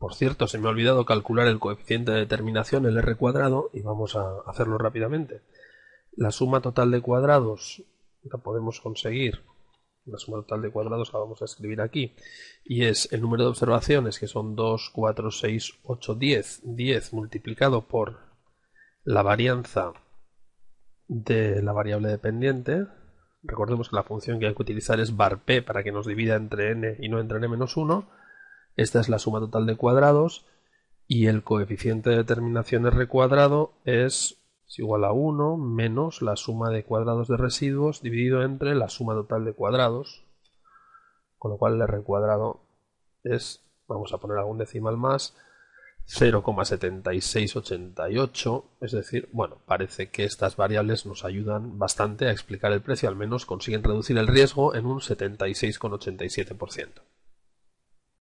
Por cierto, se me ha olvidado calcular el coeficiente de determinación, el r cuadrado, y vamos a hacerlo rápidamente. La suma total de cuadrados la podemos conseguir. La suma total de cuadrados la vamos a escribir aquí. Y es el número de observaciones, que son 2, 4, 6, 8, 10. 10 multiplicado por la varianza de la variable dependiente. Recordemos que la función que hay que utilizar es bar p para que nos divida entre n y no entre n-1 esta es la suma total de cuadrados y el coeficiente de determinación R cuadrado es, igual a 1 menos la suma de cuadrados de residuos dividido entre la suma total de cuadrados, con lo cual el R cuadrado es, vamos a poner algún decimal más, 0,7688, es decir, bueno, parece que estas variables nos ayudan bastante a explicar el precio, al menos consiguen reducir el riesgo en un 76,87%.